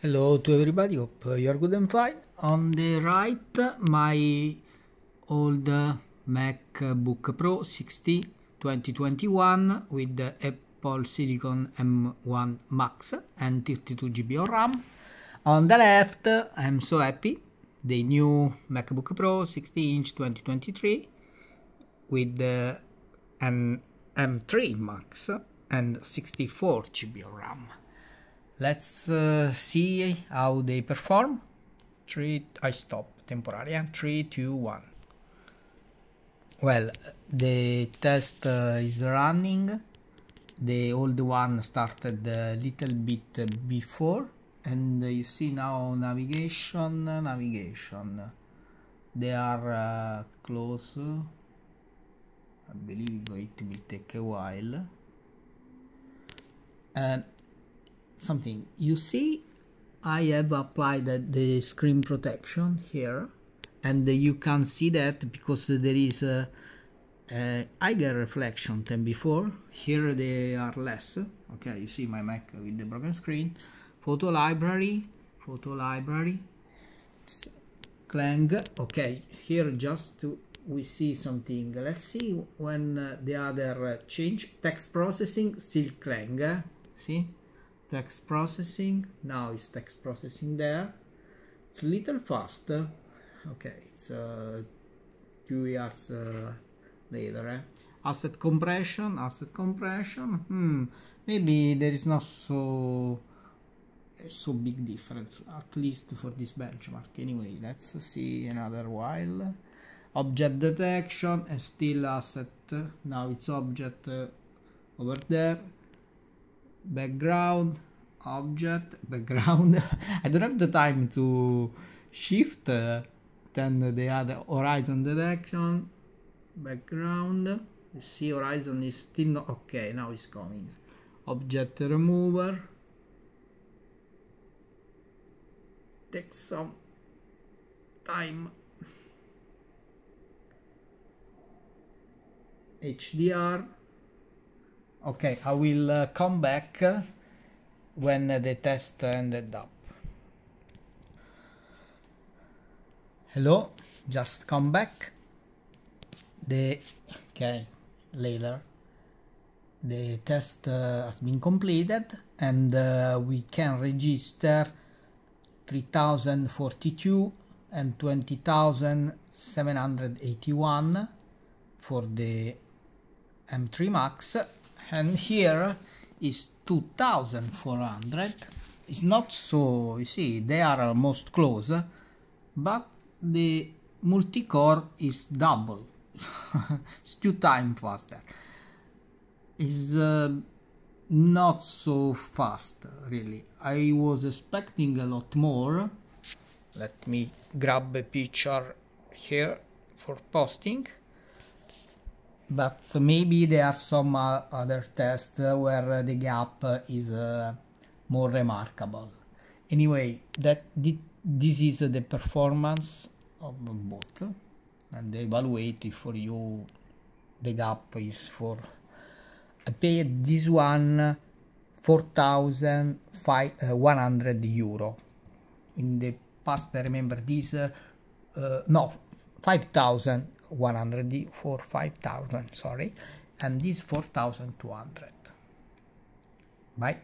Hello to everybody, hope uh, you are good and fine. On the right, my old MacBook Pro 60 2021 with the Apple Silicon M1 Max and 32 GB of RAM. On the left, I'm so happy, the new MacBook Pro 60 inch 2023 with an M3 Max and 64 GB of RAM let's uh, see how they perform 3 i stop temporary Three, two, one. 3 2 1 well the test uh, is running the old one started a little bit before and you see now navigation navigation they are uh, close i believe it will take a while and something you see I have applied the screen protection here and you can see that because there is a, a higher reflection than before here they are less okay you see my Mac with the broken screen photo library photo library clang okay here just to we see something let's see when uh, the other uh, change text processing still clang see text processing now it's text processing there it's a little faster okay it's a uh, two years uh, later eh? asset compression asset compression hmm maybe there is not so so big difference at least for this benchmark anyway let's see another while object detection and eh, still asset now it's object uh, over there background object background I don't have the time to shift uh, then the other horizon direction background see horizon is still not okay now it's coming object remover takes some time HDR okay I will uh, come back uh, when uh, the test ended up hello just come back the okay later the test uh, has been completed and uh, we can register 3042 and 20781 for the M3 Max and here is 2400 it's not so you see they are almost close but the multi-core is double it's two times faster is uh, not so fast really i was expecting a lot more let me grab a picture here for posting but maybe there are some uh, other tests where the gap is uh, more remarkable. Anyway, that this is the performance of both and evaluate if for you the gap is for I paid this one 4,100 uh, euro. In the past I remember this, uh, uh no, 5,000 104 5000 sorry and this 4200 bye